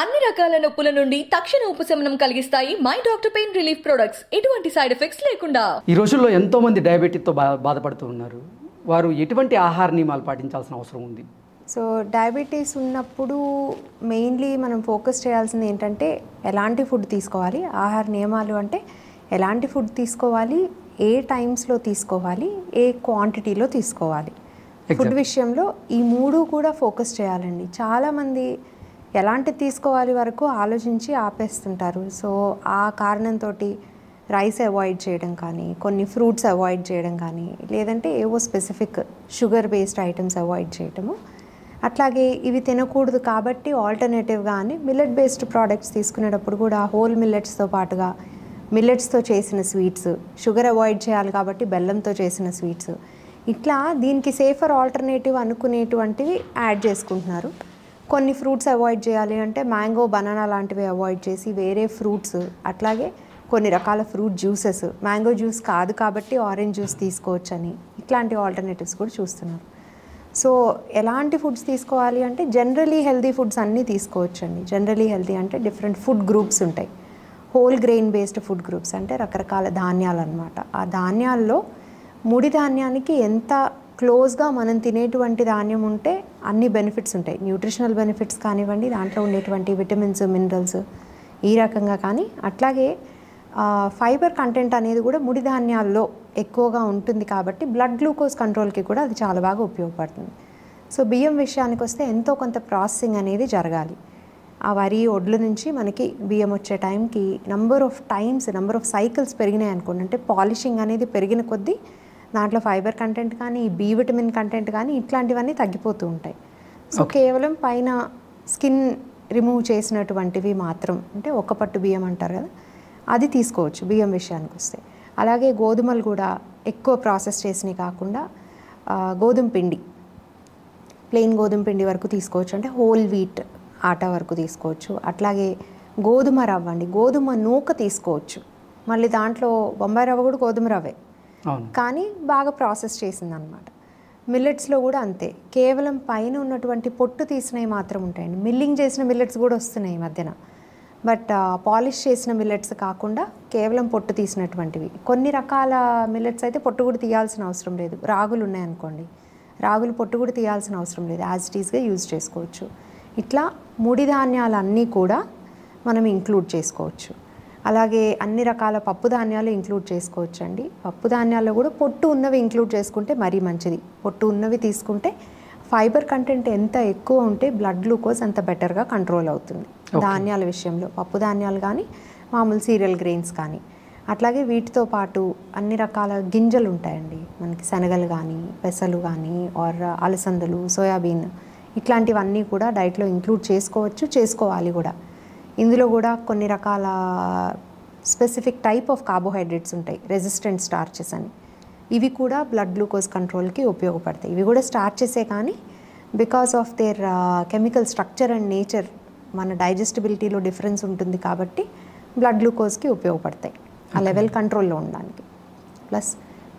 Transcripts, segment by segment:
అన్ని రకాల నొప్పుల నుండి తక్షణ ఉపశమనం కలిగిస్తాయి my doctor pain relief products ఎటువంటి సైడ్ ఎఫెక్ట్స్ లేకుండా ఈ రోజుల్లో ఎంతో మంది డయాబెటీస్తో బా బాధపడుతూ ఉన్నారు వారు ఎటువంటి ఆహార నియమాలు పాటించాల్సిన అవసరం ఉంది సో డయాబెటీస్ ఉన్నప్పుడు మెయిన్లీ మనం ఫోకస్ చేయాల్సింది ఏంటంటే ఎలాంటి ఫుడ్ తీసుకోవాలి ఆహార నియమాలు అంటే ఎలాంటి ఫుడ్ తీసుకోవాలి ఏ టైమ్స్లో తీసుకోవాలి ఏ క్వాంటిటీలో తీసుకోవాలి ఫుడ్ విషయంలో ఈ మూడు కూడా ఫోకస్ చేయాలండి చాలామంది ఎలాంటి తీసుకోవాలి వరకు ఆలోచించి ఆపేస్తుంటారు సో ఆ కారణంతో రైస్ అవాయిడ్ చేయడం కానీ కొన్ని ఫ్రూట్స్ అవాయిడ్ చేయడం కానీ లేదంటే ఏవో specific sugar based items avoid చేయటము అట్లాగే ఇవి తినకూడదు కాబట్టి ఆల్టర్నేటివ్గా అని మిల్లెట్ బేస్డ్ ప్రోడక్ట్స్ తీసుకునేటప్పుడు కూడా హోల్ మిల్లెట్స్తో పాటుగా మిల్లెట్స్తో చేసిన స్వీట్స్ షుగర్ అవాయిడ్ చేయాలి కాబట్టి బెల్లంతో చేసిన స్వీట్స్ ఇట్లా దీనికి సేఫర్ ఆల్టర్నేటివ్ అనుకునేటువంటివి యాడ్ చేసుకుంటున్నారు కొన్ని ఫ్రూట్స్ అవాయిడ్ చేయాలి అంటే మ్యాంగో బనానా లాంటివి అవాయిడ్ చేసి వేరే ఫ్రూట్స్ అట్లాగే కొన్ని రకాల ఫ్రూట్ జ్యూసెస్ మ్యాంగో జ్యూస్ కాదు కాబట్టి ఆరెంజ్ జ్యూస్ తీసుకోవచ్చని ఇట్లాంటి ఆల్టర్నేటివ్స్ కూడా చూస్తున్నారు సో ఎలాంటి ఫుడ్స్ తీసుకోవాలి అంటే జనరలీ హెల్దీ ఫుడ్స్ అన్నీ తీసుకోవచ్చండి జనరలీ హెల్దీ అంటే డిఫరెంట్ ఫుడ్ గ్రూప్స్ ఉంటాయి whole grain based food groups అంటే రకరకాల ధాన్యాలు అనమాట ఆ ధాన్యాల్లో ముడి ధాన్యానికి ఎంత క్లోజ్గా మనం తినేటువంటి ధాన్యం ఉంటే అన్ని బెనిఫిట్స్ ఉంటాయి న్యూట్రిషనల్ బెనిఫిట్స్ కానివ్వండి దాంట్లో ఉండేటువంటి విటమిన్స్ మినరల్స్ ఈ రకంగా కానీ అట్లాగే ఫైబర్ కంటెంట్ అనేది కూడా ముడి ధాన్యాల్లో ఎక్కువగా ఉంటుంది కాబట్టి బ్లడ్ గ్లూకోజ్ కంట్రోల్కి కూడా అది చాలా బాగా ఉపయోగపడుతుంది సో బియ్యం విషయానికి వస్తే ఎంతో కొంత ప్రాసెసింగ్ అనేది జరగాలి ఆ వరి ఒడ్ల నుంచి మనకి బియ్యం వచ్చే టైంకి number of times number of cycles పెరిగినాయి అనుకోండి అంటే పాలిషింగ్ అనేది పెరిగిన కొద్దీ దాంట్లో ఫైబర్ కంటెంట్ కానీ బి విటమిన్ కంటెంట్ కానీ ఇట్లాంటివన్నీ తగ్గిపోతూ ఉంటాయి సో కేవలం పైన స్కిన్ రిమూవ్ చేసినటువంటివి మాత్రం అంటే ఒక పట్టు బియ్యం అంటారు కదా అది తీసుకోవచ్చు బియ్యం విషయానికి వస్తే అలాగే గోధుమలు కూడా ఎక్కువ ప్రాసెస్ చేసినవి కాకుండా గోధుమ పిండి ప్లెయిన్ గోధుమ పిండి వరకు తీసుకోవచ్చు అంటే హోల్ వీట్ ఆట వరకు తీసుకోవచ్చు అట్లాగే గోధుమ రవ్వ అండి గోధుమ నూక తీసుకోవచ్చు మళ్ళీ దాంట్లో బొంబాయి రవ్వ కూడా గోధుమ రవ్వే కానీ బాగా ప్రాసెస్ చేసింది అనమాట మిల్లెట్స్లో కూడా అంతే కేవలం పైన ఉన్నటువంటి పొట్టు తీసినవి మాత్రం ఉంటాయండి మిల్లింగ్ చేసిన మిల్లెట్స్ కూడా వస్తున్నాయి ఈ మధ్యన బట్ పాలిష్ చేసిన మిల్లెట్స్ కాకుండా కేవలం పొట్టు తీసినటువంటివి కొన్ని రకాల మిల్లెట్స్ అయితే పొట్టు కూడా తీయాల్సిన అవసరం లేదు రాగులు ఉన్నాయనుకోండి రాగులు పొట్టు కూడా తీయాల్సిన అవసరం లేదు యాజ్ ఇట్ ఈస్గా యూజ్ చేసుకోవచ్చు ఇట్లా ముడి ధాన్యాలన్నీ కూడా మనం ఇంక్లూడ్ చేసుకోవచ్చు అలాగే అన్ని రకాల పప్పు ధాన్యాలు ఇంక్లూడ్ చేసుకోవచ్చండి పప్పు ధాన్యాల్లో కూడా పొట్టు ఉన్నవి ఇంక్లూడ్ చేసుకుంటే మరీ మంచిది పొట్టు ఉన్నవి తీసుకుంటే ఫైబర్ కంటెంట్ ఎంత ఎక్కువ ఉంటే బ్లడ్ గ్లూకోజ్ అంత బెటర్గా కంట్రోల్ అవుతుంది ధాన్యాల విషయంలో పప్పు ధాన్యాలు కానీ మామూలు సీరియల్ గ్రెయిన్స్ కానీ అట్లాగే వీటితో పాటు అన్ని రకాల గింజలు ఉంటాయండి మనకి శనగలు కానీ పెసలు కానీ ఆర్ అలసందలు సోయాబీన్ ఇట్లాంటివన్నీ కూడా డైట్లో ఇంక్లూడ్ చేసుకోవచ్చు చేసుకోవాలి కూడా ఇందులో కూడా కొన్ని రకాల స్పెసిఫిక్ టైప్ ఆఫ్ కార్బోహైడ్రేట్స్ ఉంటాయి రెసిస్టెంట్ స్టార్చెస్ అని ఇవి కూడా బ్లడ్ గ్లూకోజ్ కంట్రోల్కి ఉపయోగపడతాయి ఇవి కూడా స్టార్చెసే కానీ because of their chemical structure and nature మన డైజెస్టిబిలిటీలో డిఫరెన్స్ ఉంటుంది కాబట్టి బ్లడ్ గ్లూకోజ్కి ఉపయోగపడతాయి ఆ లెవెల్ కంట్రోల్లో ఉండడానికి ప్లస్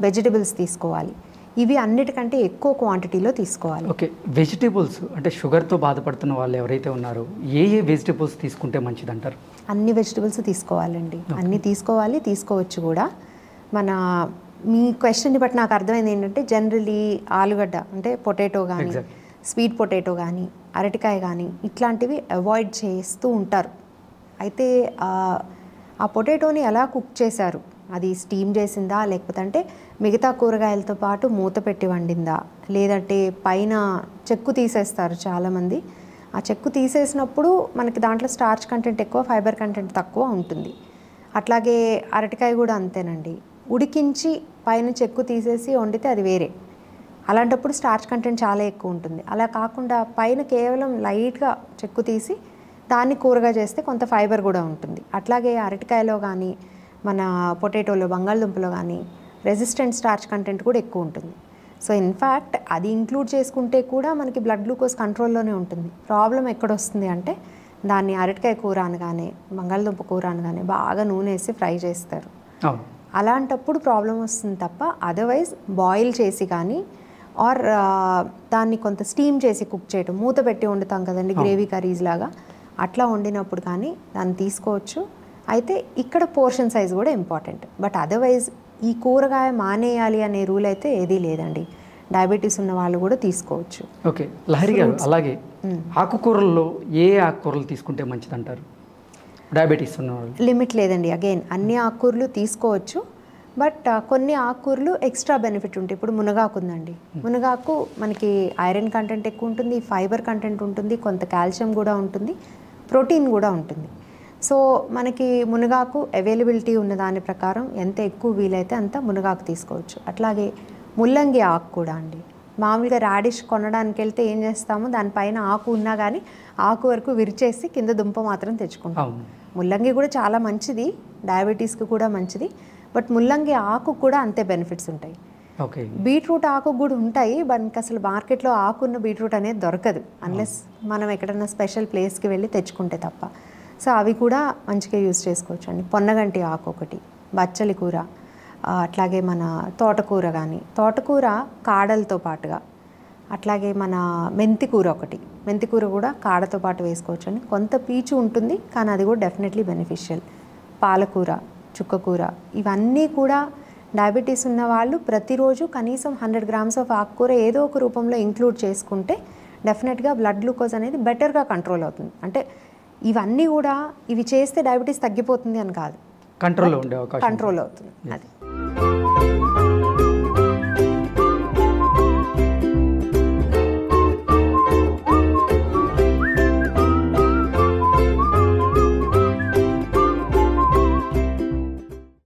వెజిటబుల్స్ తీసుకోవాలి ఇవి అన్నిటికంటే ఎక్కువ క్వాంటిటీలో తీసుకోవాలి ఓకే వెజిటేబుల్స్ అంటే షుగర్తో బాధపడుతున్న వాళ్ళు ఎవరైతే ఉన్నారో ఏ ఏ వెజిటేబుల్స్ తీసుకుంటే మంచిది అంటారు అన్ని వెజిటేబుల్స్ తీసుకోవాలండి అన్ని తీసుకోవాలి తీసుకోవచ్చు కూడా మన మీ క్వశ్చన్ని బట్టి నాకు అర్థమైంది ఏంటంటే జనరలీ ఆలుగడ్డ అంటే పొటాటో కానీ స్వీట్ పొటాటో కానీ అరటికాయ కానీ ఇట్లాంటివి అవాయిడ్ చేస్తూ ఉంటారు అయితే ఆ పొటాటోని ఎలా కుక్ చేశారు అది స్టీమ్ చేసిందా లేకపోతే అంటే మిగతా కూరగాయలతో పాటు మూత పెట్టి వండిందా లేదంటే పైన చెక్కు తీసేస్తారు చాలామంది ఆ చెక్కు తీసేసినప్పుడు మనకి దాంట్లో స్టార్చ్ కంటెంట్ ఎక్కువ ఫైబర్ కంటెంట్ తక్కువ ఉంటుంది అట్లాగే అరటికాయ కూడా అంతేనండి ఉడికించి పైన చెక్కు తీసేసి వండితే అది వేరే అలాంటప్పుడు స్టార్చ్ కంటెంట్ చాలా ఎక్కువ ఉంటుంది అలా కాకుండా పైన కేవలం లైట్గా చెక్కు తీసి దాన్ని కూరగా చేస్తే కొంత ఫైబర్ కూడా ఉంటుంది అట్లాగే అరటికాయలో కానీ మన పొటాటోలో బంగాళదుంపలో కానీ రెసిస్టెంట్ స్టార్చ్ కంటెంట్ కూడా ఎక్కువ ఉంటుంది సో ఇన్ఫ్యాక్ట్ అది ఇంక్లూడ్ చేసుకుంటే కూడా మనకి బ్లడ్ గ్లూకోజ్ కంట్రోల్లోనే ఉంటుంది ప్రాబ్లం ఎక్కడ వస్తుంది అంటే దాన్ని అరటికాయ కూర అనగానే బంగాళదుంప కూర అనగానే బాగా నూనె వేసి ఫ్రై చేస్తారు అలాంటప్పుడు ప్రాబ్లం వస్తుంది తప్ప అదర్వైజ్ బాయిల్ చేసి కానీ ఆర్ దాన్ని కొంత స్టీమ్ చేసి కుక్ చేయటం మూత పెట్టి వండుతాం కదండి గ్రేవీ కర్రీస్ లాగా అట్లా వండినప్పుడు కానీ దాన్ని తీసుకోవచ్చు అయితే ఇక్కడ పోర్షన్ సైజ్ కూడా ఇంపార్టెంట్ బట్ అదర్వైజ్ ఈ కూరగాయ మానేయాలి అనే రూల్ అయితే ఏదీ లేదండి డయాబెటీస్ ఉన్న వాళ్ళు కూడా తీసుకోవచ్చు ఓకే లహరి అలాగే ఆకుకూరల్లో ఏ ఆకుకూరలు తీసుకుంటే మంచిది అంటారు డయాబెటీస్ ఉన్నవాళ్ళు లిమిట్ లేదండి అగైన్ అన్ని ఆకుకూరలు తీసుకోవచ్చు బట్ కొన్ని ఆకుకూరలు ఎక్స్ట్రా బెనిఫిట్ ఉంటాయి ఇప్పుడు మునగాకు ఉందండి మునగాకు మనకి ఐరన్ కంటెంట్ ఎక్కువ ఉంటుంది ఫైబర్ కంటెంట్ ఉంటుంది కొంత కాల్షియం కూడా ఉంటుంది ప్రోటీన్ కూడా ఉంటుంది సో మనకి మునగాకు అవైలబిలిటీ ఉన్న దాని ప్రకారం ఎంత ఎక్కువ వీలైతే అంత మునగాకు తీసుకోవచ్చు అట్లాగే ముల్లంగి ఆకు కూడా అండి మామూలుగా రాడిష్ కొనడానికి వెళ్తే ఏం చేస్తాము దానిపైన ఆకు ఉన్నా కానీ ఆకు వరకు విరిచేసి కింద దుంప మాత్రం తెచ్చుకుంటాం ముల్లంగి కూడా చాలా మంచిది డయాబెటీస్కి కూడా మంచిది బట్ ముల్లంగి ఆకు కూడా అంతే బెనిఫిట్స్ ఉంటాయి బీట్రూట్ ఆకు కూడా ఉంటాయి బట్ అసలు మార్కెట్లో ఆకున్న బీట్రూట్ అనేది దొరకదు అన్లెస్ మనం ఎక్కడైనా స్పెషల్ ప్లేస్కి వెళ్ళి తెచ్చుకుంటే తప్ప సో అవి కూడా మంచిగా యూజ్ చేసుకోవచ్చు అండి పొన్నగంటి ఆకు ఒకటి బచ్చలి కూర అట్లాగే మన తోటకూర కానీ తోటకూర కాడలతో పాటుగా అట్లాగే మన మెంతి కూర ఒకటి మెంతి కూర కూడా కాడతో పాటు వేసుకోవచ్చు అండి కొంత పీచు ఉంటుంది కానీ అది కూడా డెఫినెట్లీ బెనిఫిషియల్ పాలకూర చుక్కకూర ఇవన్నీ కూడా డయాబెటీస్ ఉన్న వాళ్ళు ప్రతిరోజు కనీసం హండ్రెడ్ గ్రామ్స్ ఆఫ్ ఆకుకూర ఏదో ఒక రూపంలో ఇంక్లూడ్ చేసుకుంటే డెఫినెట్గా బ్లడ్ గ్లూకోజ్ అనేది బెటర్గా కంట్రోల్ అవుతుంది అంటే ఇవన్నీ కూడా ఇవి చేస్తే డయాబెటీస్ తగ్గిపోతుంది అని కాదు కంట్రోల్ కంట్రోల్ అవుతుంది అది